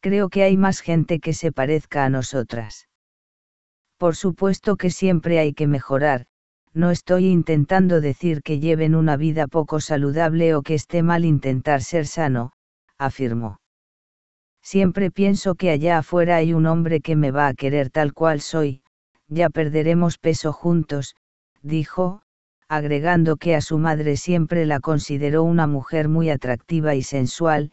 creo que hay más gente que se parezca a nosotras. Por supuesto que siempre hay que mejorar, no estoy intentando decir que lleven una vida poco saludable o que esté mal intentar ser sano, afirmó. Siempre pienso que allá afuera hay un hombre que me va a querer tal cual soy, ya perderemos peso juntos, dijo, agregando que a su madre siempre la consideró una mujer muy atractiva y sensual,